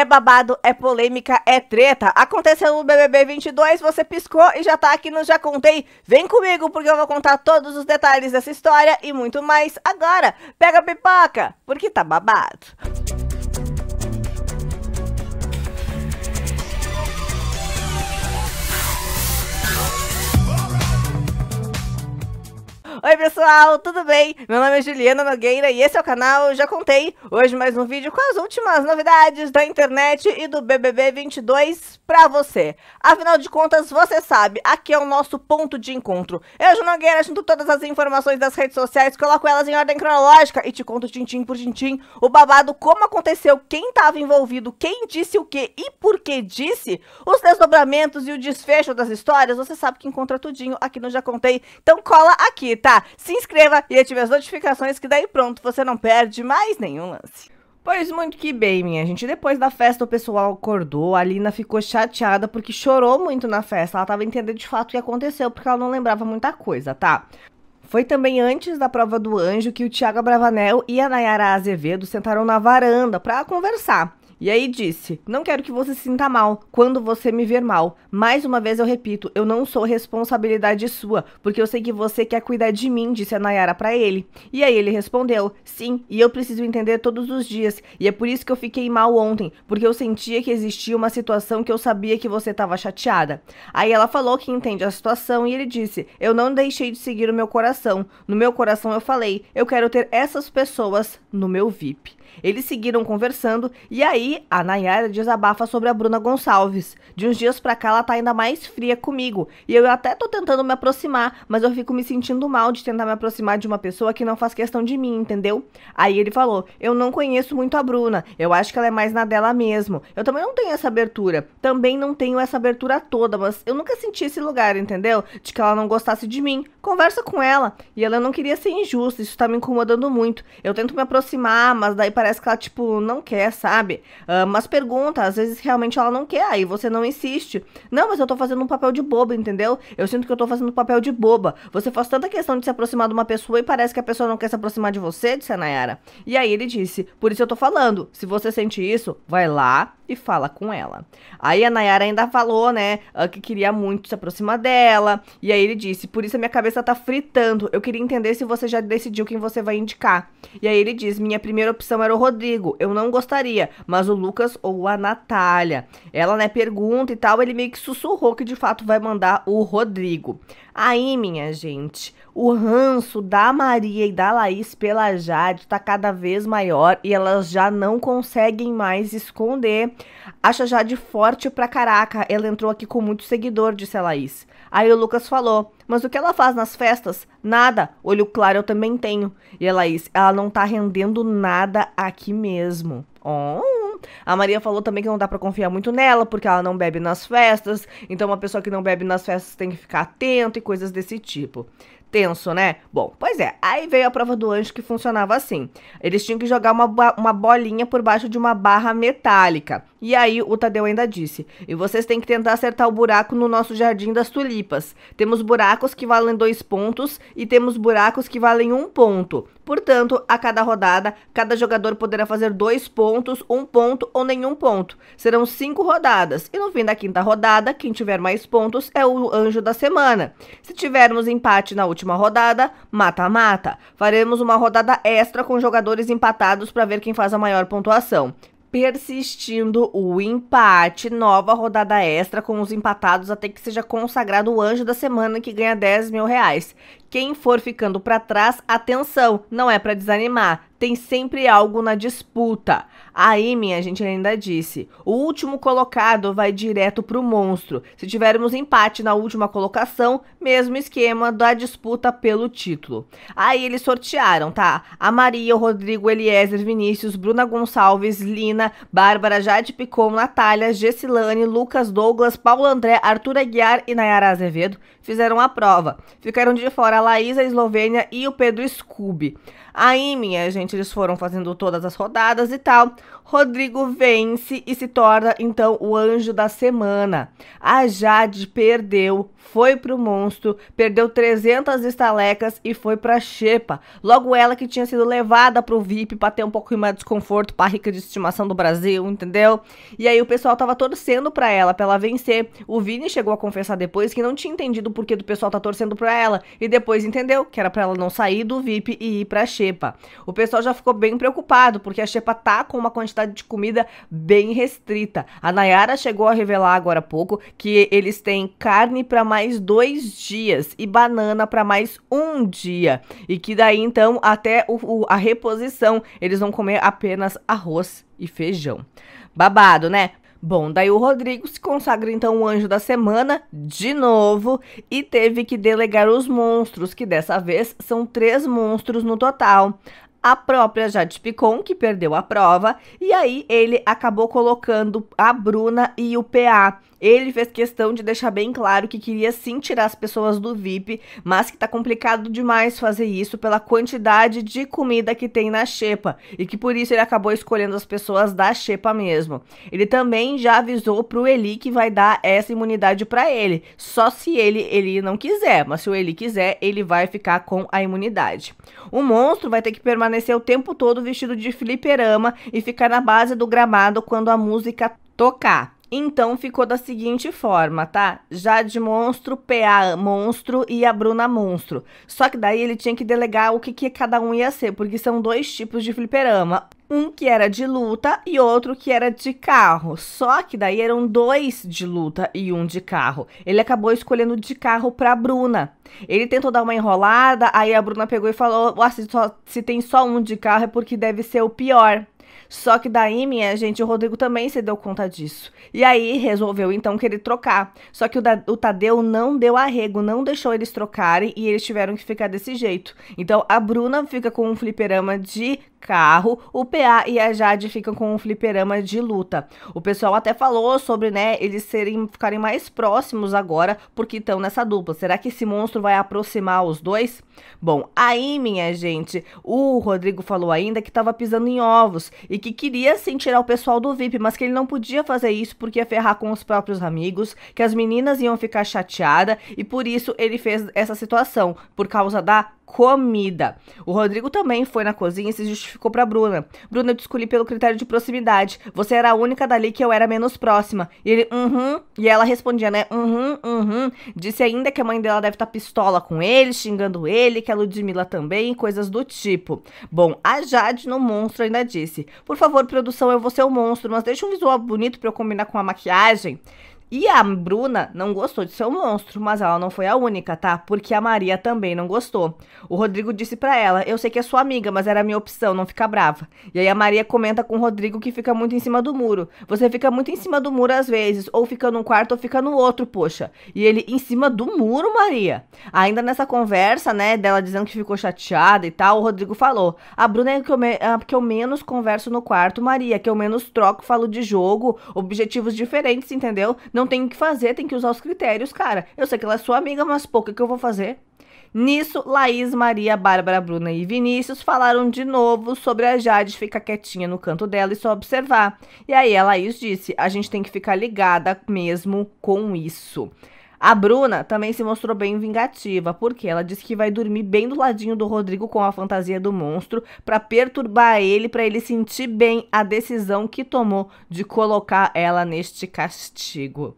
é babado, é polêmica, é treta. Aconteceu no BBB 22, você piscou e já tá aqui no Já Contei. Vem comigo porque eu vou contar todos os detalhes dessa história e muito mais agora. Pega a pipoca, porque tá babado. pessoal, tudo bem? Meu nome é Juliana Nogueira e esse é o canal Já Contei. Hoje mais um vídeo com as últimas novidades da internet e do BBB 22 pra você. Afinal de contas, você sabe, aqui é o nosso ponto de encontro. Eu, Ju Nogueira, junto todas as informações das redes sociais, coloco elas em ordem cronológica e te conto tintim por tintim o babado, como aconteceu, quem tava envolvido, quem disse o que e por que disse, os desdobramentos e o desfecho das histórias, você sabe que encontra tudinho aqui no Já Contei. Então cola aqui, tá? se inscreva e ative as notificações que daí pronto você não perde mais nenhum lance. Pois muito que bem, minha gente. Depois da festa, o pessoal acordou. A Lina ficou chateada porque chorou muito na festa. Ela tava entendendo de fato o que aconteceu, porque ela não lembrava muita coisa, tá? Foi também antes da prova do anjo que o Thiago Bravanel e a Nayara Azevedo sentaram na varanda para conversar. E aí disse: Não quero que você se sinta mal quando você me ver mal. Mais uma vez eu repito, eu não sou responsabilidade sua, porque eu sei que você quer cuidar de mim, disse a Nayara para ele. E aí ele respondeu: Sim, e eu preciso entender todos os dias. E é por isso que eu fiquei mal ontem, porque eu sentia que existia uma situação que eu sabia que você estava chateada. Aí ela falou que entende a situação e ele disse: Eu não deixei de seguir o meu coração. No meu coração eu falei: Eu quero ter essas pessoas no meu VIP. Eles seguiram conversando e aí a Nayara desabafa sobre a Bruna Gonçalves. De uns dias pra cá ela tá ainda mais fria comigo e eu até tô tentando me aproximar, mas eu fico me sentindo mal de tentar me aproximar de uma pessoa que não faz questão de mim, entendeu? Aí ele falou: Eu não conheço muito a Bruna, eu acho que ela é mais na dela mesmo. Eu também não tenho essa abertura, também não tenho essa abertura toda, mas eu nunca senti esse lugar, entendeu? De que ela não gostasse de mim. Conversa com ela. E ela não queria ser injusta, isso tá me incomodando muito. Eu tento me aproximar, mas daí parece que ela, tipo, não quer, sabe? Uh, mas pergunta, às vezes realmente ela não quer, aí você não insiste. Não, mas eu tô fazendo um papel de boba, entendeu? Eu sinto que eu tô fazendo um papel de boba. Você faz tanta questão de se aproximar de uma pessoa e parece que a pessoa não quer se aproximar de você, disse a Nayara. E aí ele disse, por isso eu tô falando, se você sente isso, vai lá, e fala com ela. Aí a Nayara ainda falou, né, ah, que queria muito se aproximar dela. E aí ele disse: Por isso a minha cabeça tá fritando. Eu queria entender se você já decidiu quem você vai indicar. E aí ele diz: Minha primeira opção era o Rodrigo. Eu não gostaria, mas o Lucas ou a Natália. Ela, né, pergunta e tal. Ele meio que sussurrou que de fato vai mandar o Rodrigo. Aí, minha gente, o ranço da Maria e da Laís pela Jade tá cada vez maior e elas já não conseguem mais esconder. Acha Jade forte pra caraca. Ela entrou aqui com muito seguidor, disse a Laís. Aí o Lucas falou: Mas o que ela faz nas festas? Nada. Olho claro eu também tenho. E a Laís: Ela não tá rendendo nada aqui mesmo. Oh! A Maria falou também que não dá para confiar muito nela, porque ela não bebe nas festas. Então, uma pessoa que não bebe nas festas tem que ficar atento e coisas desse tipo. Tenso, né? Bom, pois é. Aí veio a prova do anjo que funcionava assim. Eles tinham que jogar uma, uma bolinha por baixo de uma barra metálica. E aí o Tadeu ainda disse: "E vocês têm que tentar acertar o buraco no nosso jardim das tulipas. Temos buracos que valem dois pontos e temos buracos que valem um ponto. Portanto, a cada rodada, cada jogador poderá fazer dois pontos, um ponto ou nenhum ponto. Serão cinco rodadas e no fim da quinta rodada, quem tiver mais pontos é o anjo da semana. Se tivermos empate na última rodada, mata-mata. Faremos uma rodada extra com jogadores empatados para ver quem faz a maior pontuação. Persistindo o empate, nova rodada extra com os empatados até que seja consagrado o anjo da semana que ganha 10 mil reais. Quem for ficando para trás, atenção, não é para desanimar, tem sempre algo na disputa. Aí, minha gente, ele ainda disse: o último colocado vai direto pro monstro. Se tivermos empate na última colocação, mesmo esquema da disputa pelo título. Aí eles sortearam, tá? A Maria, o Rodrigo, Eliezer, Vinícius, Bruna Gonçalves, Lina, Bárbara, Jade Picon, Natália, Gessilane, Lucas, Douglas, Paulo André, Arthur Aguiar e Nayara Azevedo fizeram a prova. Ficaram de fora a Laís, a Eslovênia e o Pedro Scooby. Aí, minha gente, eles foram fazendo todas as rodadas e tal. Rodrigo vence e se torna então o anjo da semana. A Jade perdeu, foi pro monstro, perdeu 300 estalecas e foi pra Xepa. Logo ela que tinha sido levada pro VIP pra ter um pouco mais de desconforto pra rica de estimação do Brasil, entendeu? E aí o pessoal tava torcendo pra ela, pra ela vencer. O Vini chegou a confessar depois que não tinha entendido o porquê do pessoal tá torcendo pra ela. E depois entendeu que era pra ela não sair do VIP e ir pra Xepa xepa. O pessoal já ficou bem preocupado, porque a xepa tá com uma quantidade de comida bem restrita. A Nayara chegou a revelar agora há pouco que eles têm carne para mais dois dias e banana para mais um dia. E que daí, então, até o, o, a reposição, eles vão comer apenas arroz e feijão. Babado, né? Bom, daí o Rodrigo se consagra então o anjo da semana de novo e teve que delegar os monstros, que dessa vez são três monstros no total. A própria Jade Picon, que perdeu a prova, e aí ele acabou colocando a Bruna e o PA. Ele fez questão de deixar bem claro que queria sim tirar as pessoas do VIP, mas que tá complicado demais fazer isso pela quantidade de comida que tem na xepa e que por isso ele acabou escolhendo as pessoas da xepa mesmo. Ele também já avisou pro Eli que vai dar essa imunidade para ele, só se ele ele não quiser, mas se o Eli quiser, ele vai ficar com a imunidade. O monstro vai ter que permanecer o tempo todo vestido de fliperama e ficar na base do gramado quando a música tocar. Então ficou da seguinte forma, tá? Já de Monstro, PA Monstro e a Bruna Monstro. Só que daí ele tinha que delegar o que, que cada um ia ser, porque são dois tipos de fliperama. Um que era de luta e outro que era de carro. Só que daí eram dois de luta e um de carro. Ele acabou escolhendo de carro pra Bruna. Ele tentou dar uma enrolada, aí a Bruna pegou e falou: ah, se, só, se tem só um de carro é porque deve ser o pior. Só que daí, minha gente, o Rodrigo também se deu conta disso. E aí resolveu então querer trocar. Só que o, da, o Tadeu não deu arrego, não deixou eles trocarem e eles tiveram que ficar desse jeito. Então a Bruna fica com um fliperama de carro, o PA e a Jade ficam com um fliperama de luta. O pessoal até falou sobre, né, eles serem, ficarem mais próximos agora porque estão nessa dupla. Será que esse monstro vai aproximar os dois? Bom, aí, minha gente, o Rodrigo falou ainda que estava pisando em ovos e que queria sim tirar o pessoal do VIP, mas que ele não podia fazer isso porque ia ferrar com os próprios amigos, que as meninas iam ficar chateadas e por isso ele fez essa situação, por causa da comida. O Rodrigo também foi na cozinha e se justificou para Bruna. Bruna, eu te escolhi pelo critério de proximidade. Você era a única dali que eu era menos próxima. E ele, uhum. E ela respondia, né? Uhum, uhum. Disse ainda que a mãe dela deve estar tá pistola com ele, xingando ele, que a Ludmilla também, coisas do tipo. Bom, a Jade no monstro ainda disse: por favor, produção, eu vou ser o um monstro, mas deixa um visual bonito para eu combinar com a maquiagem. E a Bruna não gostou de ser um monstro, mas ela não foi a única, tá? Porque a Maria também não gostou. O Rodrigo disse para ela: "Eu sei que é sua amiga, mas era minha opção, não fica brava". E aí a Maria comenta com o Rodrigo que fica muito em cima do muro. Você fica muito em cima do muro às vezes, ou fica num quarto ou fica no outro, poxa. E ele em cima do muro, Maria. Ainda nessa conversa, né, dela dizendo que ficou chateada e tal, o Rodrigo falou: "A Bruna é que eu, me... é que eu menos converso no quarto, Maria, que eu menos troco, falo de jogo, objetivos diferentes, entendeu? Não não tem o que fazer, tem que usar os critérios, cara. Eu sei que ela é sua amiga, mas pouca que eu vou fazer. Nisso, Laís, Maria, Bárbara, Bruna e Vinícius falaram de novo sobre a Jade ficar quietinha no canto dela e só observar. E aí a Laís disse: a gente tem que ficar ligada mesmo com isso. A Bruna também se mostrou bem vingativa, porque ela disse que vai dormir bem do ladinho do Rodrigo com a fantasia do monstro para perturbar ele, para ele sentir bem a decisão que tomou de colocar ela neste castigo.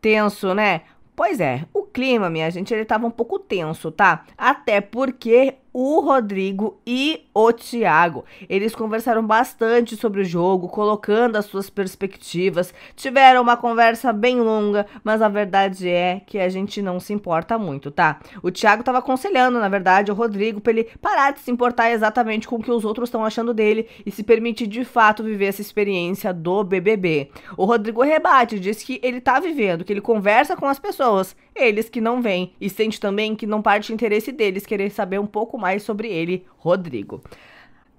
Tenso, né? Pois é, o clima, minha gente, ele estava um pouco tenso, tá? Até porque o Rodrigo e o Thiago. Eles conversaram bastante sobre o jogo, colocando as suas perspectivas. Tiveram uma conversa bem longa, mas a verdade é que a gente não se importa muito, tá? O Thiago estava aconselhando, na verdade, o Rodrigo para ele parar de se importar exatamente com o que os outros estão achando dele e se permitir de fato viver essa experiência do BBB. O Rodrigo rebate, diz que ele tá vivendo, que ele conversa com as pessoas, eles que não vêm, e sente também que não parte o interesse deles querer saber um pouco mais sobre ele, Rodrigo.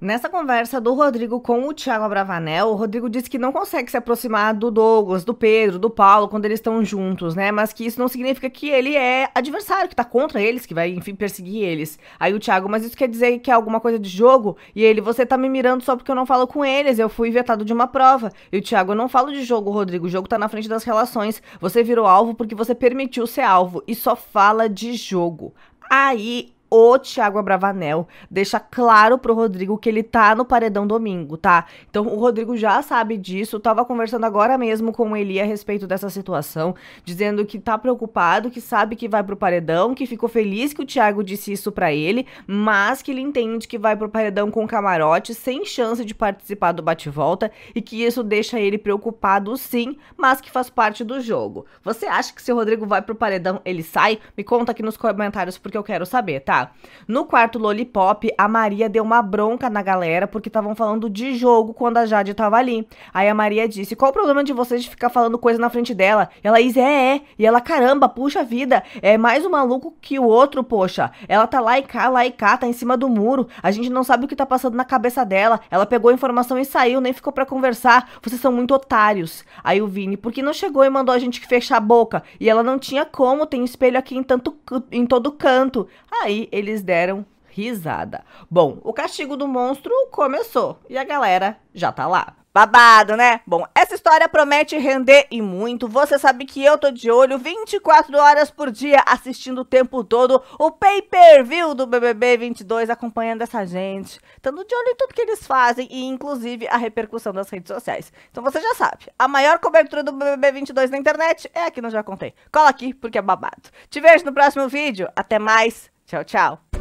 Nessa conversa do Rodrigo com o Thiago Abravanel, o Rodrigo disse que não consegue se aproximar do Douglas, do Pedro, do Paulo quando eles estão juntos, né? Mas que isso não significa que ele é adversário, que tá contra eles, que vai, enfim, perseguir eles. Aí o Thiago, mas isso quer dizer que é alguma coisa de jogo? E ele, você tá me mirando só porque eu não falo com eles, eu fui vetado de uma prova. E o Thiago, eu não falo de jogo, Rodrigo, o jogo tá na frente das relações. Você virou alvo porque você permitiu ser alvo e só fala de jogo. Aí o Thiago Abravanel deixa claro pro Rodrigo que ele tá no paredão domingo, tá? Então o Rodrigo já sabe disso, tava conversando agora mesmo com ele a respeito dessa situação, dizendo que tá preocupado, que sabe que vai pro paredão, que ficou feliz que o Thiago disse isso para ele, mas que ele entende que vai pro paredão com camarote, sem chance de participar do bate-volta e que isso deixa ele preocupado sim, mas que faz parte do jogo. Você acha que se o Rodrigo vai pro paredão, ele sai? Me conta aqui nos comentários porque eu quero saber, tá? jogar. No quarto Lollipop, a Maria deu uma bronca na galera porque estavam falando de jogo quando a Jade tava ali. Aí a Maria disse: Qual o problema de vocês de ficar falando coisa na frente dela? E ela diz: É, é. E ela, caramba, puxa vida, é mais um maluco que o outro, poxa. Ela tá lá e cá, lá e cá, tá em cima do muro. A gente não sabe o que tá passando na cabeça dela. Ela pegou a informação e saiu, nem ficou para conversar. Vocês são muito otários. Aí o Vini, por que não chegou e mandou a gente fechar a boca? E ela não tinha como, tem espelho aqui em, tanto, em todo canto. Aí eles deram risada. Bom, o castigo do monstro começou e a galera já tá lá. Babado, né? Bom, essa história promete render e muito. Você sabe que eu tô de olho 24 horas por dia assistindo o tempo todo o pay-per-view do BBB 22 acompanhando essa gente, estando de olho em tudo que eles fazem e inclusive a repercussão das redes sociais. Então você já sabe, a maior cobertura do BBB 22 na internet é aqui no Já Contei. Cola aqui porque é babado. Te vejo no próximo vídeo. Até mais. Tchau, tchau.